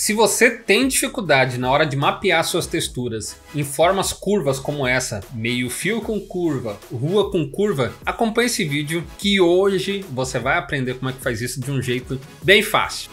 Se você tem dificuldade na hora de mapear suas texturas em formas curvas como essa, meio fio com curva, rua com curva, acompanhe esse vídeo que hoje você vai aprender como é que faz isso de um jeito bem fácil.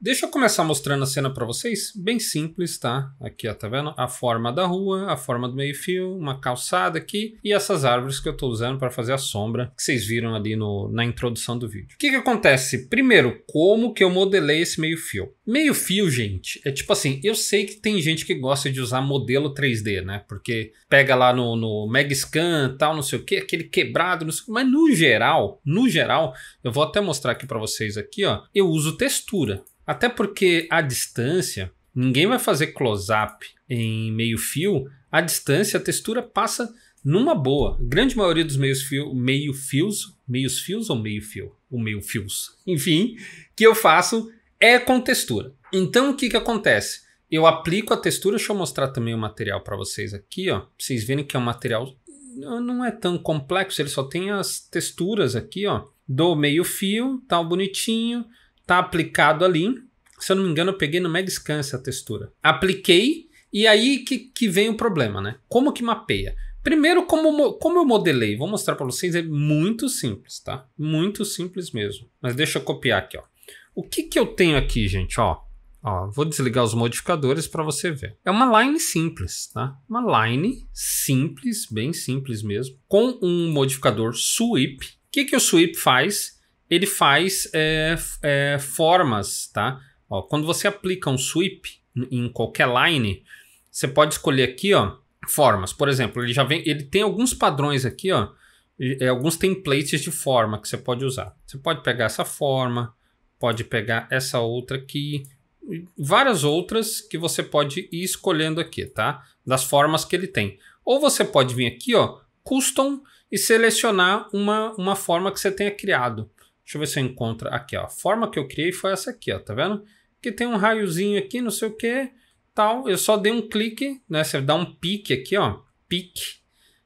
Deixa eu começar mostrando a cena para vocês, bem simples, tá? Aqui, ó, tá vendo? A forma da rua, a forma do meio-fio, uma calçada aqui e essas árvores que eu estou usando para fazer a sombra que vocês viram ali no, na introdução do vídeo. O que que acontece? Primeiro, como que eu modelei esse meio-fio? Meio-fio, gente, é tipo assim, eu sei que tem gente que gosta de usar modelo 3D, né? Porque pega lá no, no Scan, tal, não sei o que, aquele quebrado, não sei o quê. mas no geral, no geral, eu vou até mostrar aqui para vocês aqui, ó, eu uso textura. Até porque a distância, ninguém vai fazer close-up em meio fio, a distância, a textura passa numa boa. A grande maioria dos meios fio, meio fios, meios fios ou meio fio, o meio fios, enfim, que eu faço é com textura. Então o que que acontece? Eu aplico a textura, deixa eu mostrar também o material para vocês aqui, ó. vocês verem que é um material não é tão complexo, ele só tem as texturas aqui, ó, do meio fio, tal bonitinho tá aplicado ali. Se eu não me engano, eu peguei no Megscan essa textura. Apliquei e aí que, que vem o problema, né? Como que mapeia? Primeiro, como, como eu modelei, vou mostrar para vocês, é muito simples, tá? Muito simples mesmo. Mas deixa eu copiar aqui, ó. O que que eu tenho aqui, gente, ó? Ó, vou desligar os modificadores para você ver. É uma line simples, tá? Uma line simples, bem simples mesmo, com um modificador sweep. O que que o sweep faz? ele faz é, é, formas, tá? Ó, quando você aplica um sweep em qualquer line, você pode escolher aqui, ó, formas. Por exemplo, ele já vem, ele tem alguns padrões aqui, ó, é, alguns templates de forma que você pode usar. Você pode pegar essa forma, pode pegar essa outra aqui, várias outras que você pode ir escolhendo aqui, tá? Das formas que ele tem. Ou você pode vir aqui, ó, custom e selecionar uma, uma forma que você tenha criado. Deixa eu ver se eu encontro aqui, ó. A forma que eu criei foi essa aqui, ó, tá vendo? Que tem um raiozinho aqui, não sei o que, tal. Eu só dei um clique, né? Você dá um pique aqui, ó, pique,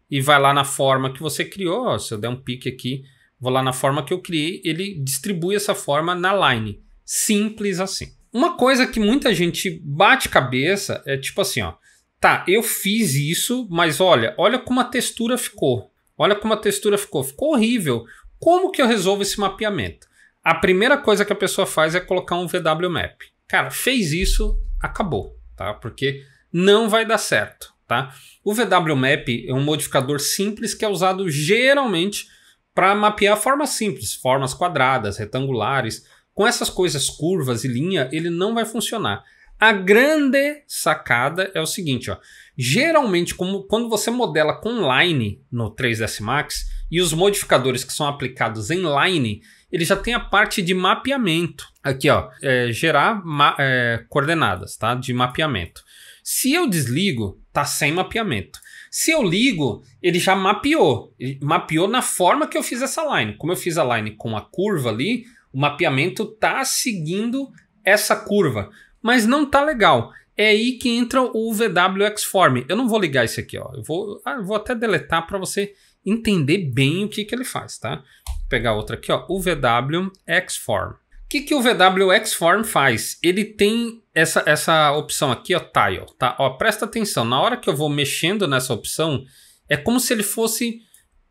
e vai lá na forma que você criou, ó. Se eu der um pique aqui, vou lá na forma que eu criei, ele distribui essa forma na line. Simples assim. Uma coisa que muita gente bate cabeça é tipo assim, ó. Tá, eu fiz isso, mas olha, olha como a textura ficou. Olha como a textura ficou. Ficou horrível. Como que eu resolvo esse mapeamento? A primeira coisa que a pessoa faz é colocar um VW Map. Cara, fez isso, acabou, tá? Porque não vai dar certo, tá? O VW Map é um modificador simples que é usado geralmente para mapear formas simples, formas quadradas, retangulares. Com essas coisas curvas e linha, ele não vai funcionar. A grande sacada é o seguinte, ó. Geralmente, como, quando você modela com line no 3ds Max e os modificadores que são aplicados em line, ele já tem a parte de mapeamento. Aqui, ó, é, gerar é, coordenadas, tá? De mapeamento. Se eu desligo, tá sem mapeamento. Se eu ligo, ele já mapeou. Ele mapeou na forma que eu fiz essa line. Como eu fiz a line com a curva ali, o mapeamento tá seguindo essa curva mas não tá legal. É aí que entra o VW Xform. Eu não vou ligar esse aqui, ó. Eu vou, ah, vou até deletar para você entender bem o que, que ele faz, tá? Vou pegar outra aqui, ó. O VW Xform. O que, que o VW Xform faz? Ele tem essa, essa opção aqui, ó, Tile, tá? Ó, presta atenção. Na hora que eu vou mexendo nessa opção, é como se ele fosse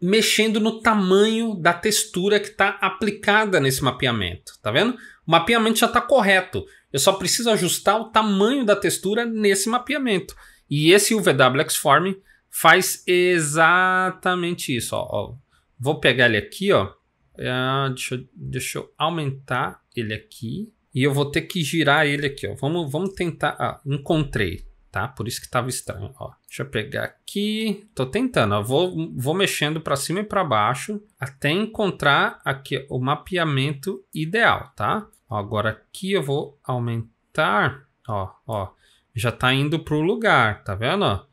mexendo no tamanho da textura que está aplicada nesse mapeamento. Tá vendo? O mapeamento já está correto. Eu só preciso ajustar o tamanho da textura nesse mapeamento. E esse UVW Form faz exatamente isso. Ó, Vou pegar ele aqui, ó. Ah, deixa, eu, deixa eu aumentar ele aqui. E eu vou ter que girar ele aqui, ó. Vamos, vamos tentar. Ah, encontrei tá? Por isso que tava estranho, ó. Deixa eu pegar aqui. Tô tentando, ó. Vou, vou mexendo para cima e para baixo até encontrar aqui o mapeamento ideal, tá? Ó, agora aqui eu vou aumentar, ó, ó. Já tá indo pro lugar, tá vendo? Ó? O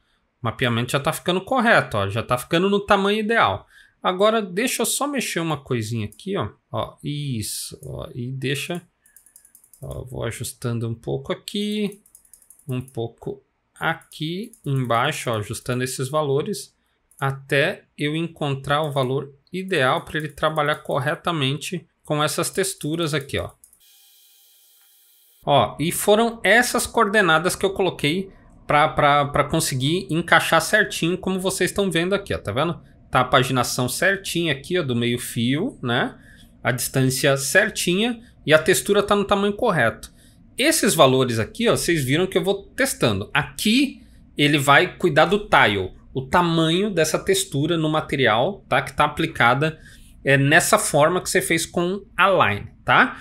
mapeamento já tá ficando correto, ó. Já tá ficando no tamanho ideal. Agora deixa eu só mexer uma coisinha aqui, ó. Ó, isso, ó. E deixa... Ó, vou ajustando um pouco aqui, um pouco aqui embaixo, ó, ajustando esses valores, até eu encontrar o valor ideal para ele trabalhar corretamente com essas texturas aqui, ó. Ó, e foram essas coordenadas que eu coloquei para conseguir encaixar certinho, como vocês estão vendo aqui, ó, tá vendo? Tá a paginação certinha aqui, ó, do meio fio, né? A distância certinha e a textura tá no tamanho correto esses valores aqui, ó, vocês viram que eu vou testando. Aqui ele vai cuidar do tile, o tamanho dessa textura no material, tá? Que está aplicada é, nessa forma que você fez com a line, tá?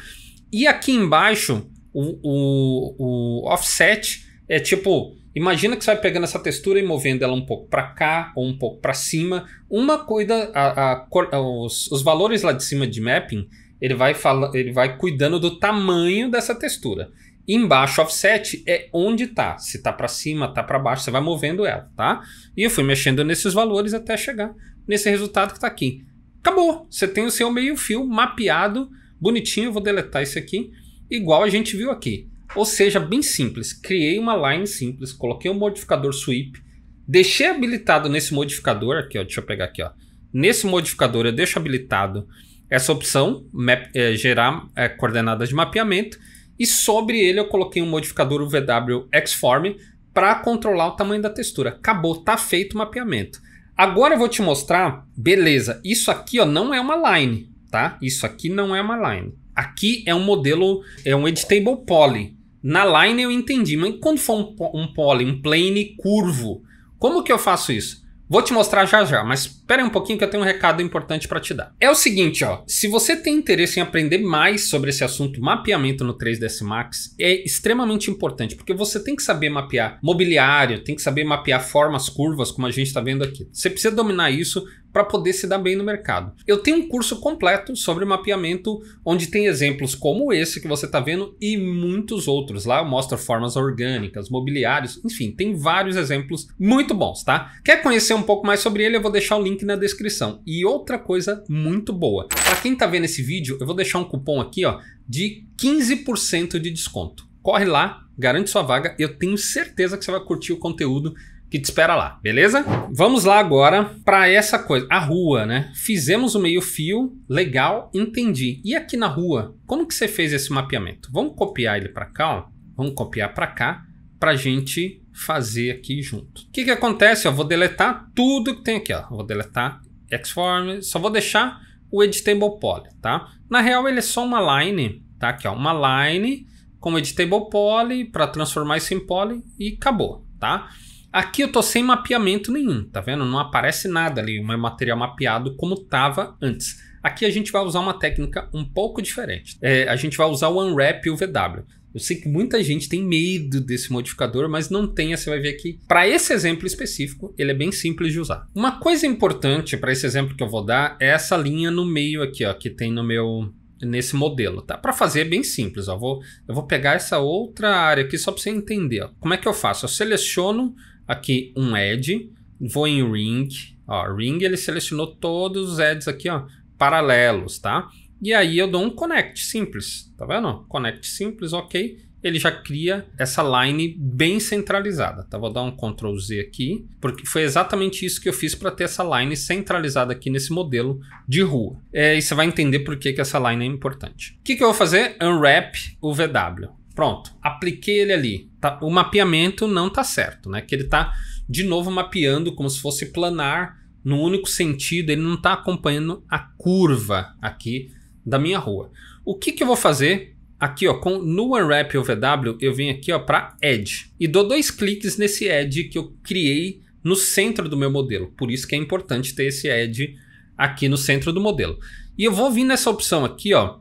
E aqui embaixo, o, o, o offset é tipo, imagina que você vai pegando essa textura e movendo ela um pouco para cá ou um pouco para cima. Uma coisa, a, a, os, os valores lá de cima de mapping ele vai, falando, ele vai cuidando do tamanho dessa textura. embaixo, offset é onde tá. Se tá para cima, tá para baixo, você vai movendo ela, tá? E eu fui mexendo nesses valores até chegar nesse resultado que tá aqui. Acabou. Você tem o seu meio fio mapeado, bonitinho. Eu vou deletar isso aqui, igual a gente viu aqui. Ou seja, bem simples. Criei uma line simples, coloquei um modificador sweep, deixei habilitado nesse modificador aqui, ó, deixa eu pegar aqui, ó. Nesse modificador eu deixo habilitado essa opção, map, é, gerar é, coordenadas de mapeamento, e sobre ele eu coloquei um modificador VW XForm para controlar o tamanho da textura. Acabou, tá feito o mapeamento. Agora eu vou te mostrar, beleza, isso aqui ó, não é uma line, tá? Isso aqui não é uma line. Aqui é um modelo, é um editable poly. Na line eu entendi, mas quando for um, um poly, um plane curvo, como que eu faço isso? Vou te mostrar já já, mas Espera aí um pouquinho que eu tenho um recado importante para te dar. É o seguinte, ó, se você tem interesse em aprender mais sobre esse assunto mapeamento no 3ds Max, é extremamente importante, porque você tem que saber mapear mobiliário, tem que saber mapear formas, curvas, como a gente está vendo aqui. Você precisa dominar isso para poder se dar bem no mercado. Eu tenho um curso completo sobre mapeamento, onde tem exemplos como esse que você está vendo e muitos outros. Lá eu mostro formas orgânicas, mobiliários, enfim, tem vários exemplos muito bons, tá? Quer conhecer um pouco mais sobre ele? Eu vou deixar o link link na descrição. E outra coisa muito boa. Para quem está vendo esse vídeo, eu vou deixar um cupom aqui ó, de 15% de desconto. Corre lá, garante sua vaga. Eu tenho certeza que você vai curtir o conteúdo que te espera lá, beleza? Vamos lá agora para essa coisa, a rua, né? Fizemos o meio fio, legal, entendi. E aqui na rua, como que você fez esse mapeamento? Vamos copiar ele para cá, ó. Vamos copiar para cá para gente fazer aqui junto. O que, que acontece? Eu vou deletar tudo que tem aqui. Ó. Vou deletar Xform, só vou deixar o editable poly, tá? Na real, ele é só uma line, tá? Aqui, ó, uma line com editable poly para transformar isso em poly e acabou, tá? Aqui eu tô sem mapeamento nenhum, tá vendo? Não aparece nada ali, o meu material mapeado como tava antes. Aqui a gente vai usar uma técnica um pouco diferente. É, a gente vai usar o unwrap e o VW. Eu sei que muita gente tem medo desse modificador, mas não tenha, você vai ver aqui. para esse exemplo específico, ele é bem simples de usar. Uma coisa importante para esse exemplo que eu vou dar é essa linha no meio aqui, ó, que tem no meu nesse modelo, tá? Para fazer é bem simples, ó. Vou, eu vou pegar essa outra área aqui só para você entender, ó. Como é que eu faço? Eu seleciono aqui um edge, vou em ring, ó, ring ele selecionou todos os edges aqui, ó, paralelos, tá? E aí eu dou um connect simples, tá vendo? Connect simples, ok. Ele já cria essa line bem centralizada, tá? Vou dar um Ctrl Z aqui, porque foi exatamente isso que eu fiz para ter essa line centralizada aqui nesse modelo de rua. É, e você vai entender por que, que essa line é importante. O que, que eu vou fazer? Unwrap o VW. Pronto, apliquei ele ali. Tá? O mapeamento não tá certo, né? Que ele tá de novo mapeando como se fosse planar no único sentido, ele não está acompanhando a curva aqui da minha rua. O que, que eu vou fazer? Aqui ó, com no Unwrap OVW eu venho aqui ó para Edge e dou dois cliques nesse Edge que eu criei no centro do meu modelo. Por isso que é importante ter esse Edge aqui no centro do modelo. E eu vou vir nessa opção aqui ó,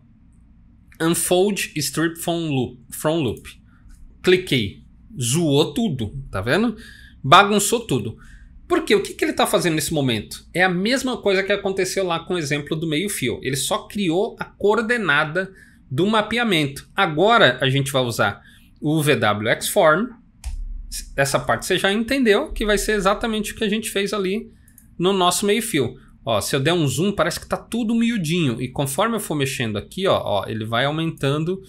Unfold Strip From Loop. From loop. Cliquei, zoou tudo, tá vendo? Bagunçou tudo. Porque o que, que ele está fazendo nesse momento? É a mesma coisa que aconteceu lá com o exemplo do meio-fio. Ele só criou a coordenada do mapeamento. Agora a gente vai usar o VWXForm. Essa parte você já entendeu que vai ser exatamente o que a gente fez ali no nosso meio-fio. Ó, se eu der um zoom, parece que está tudo miudinho. E conforme eu for mexendo aqui, ó, ó ele vai aumentando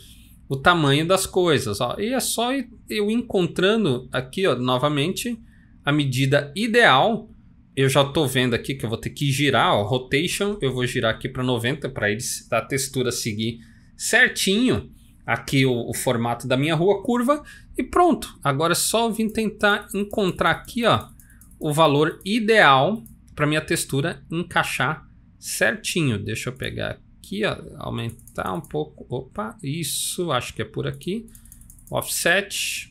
o tamanho das coisas. Ó. E é só eu encontrando aqui ó, novamente a medida ideal. Eu já estou vendo aqui que eu vou ter que girar, ó, rotation, eu vou girar aqui para 90 para ele da textura seguir certinho aqui o, o, formato da minha rua curva e pronto. Agora é só vim tentar encontrar aqui ó, o valor ideal para minha textura encaixar certinho. Deixa eu pegar aqui, ó, aumentar um pouco. Opa, isso, acho que é por aqui. Offset,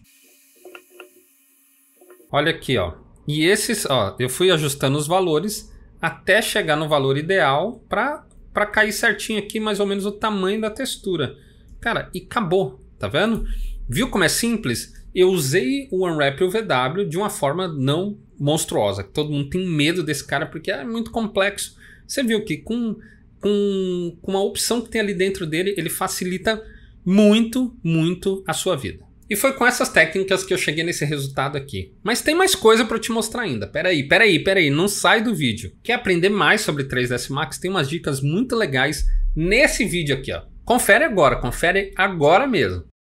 Olha aqui, ó. E esses, ó, eu fui ajustando os valores até chegar no valor ideal para cair certinho aqui mais ou menos o tamanho da textura. Cara, e acabou, tá vendo? Viu como é simples? Eu usei o Unwrap UVW de uma forma não monstruosa. Todo mundo tem medo desse cara porque é muito complexo. Você viu que com, com, com uma opção que tem ali dentro dele, ele facilita muito, muito a sua vida. E foi com essas técnicas que eu cheguei nesse resultado aqui. Mas tem mais coisa para te mostrar ainda. Peraí, peraí, peraí, não sai do vídeo. Quer aprender mais sobre 3ds Max? Tem umas dicas muito legais nesse vídeo aqui, ó. Confere agora, confere agora mesmo.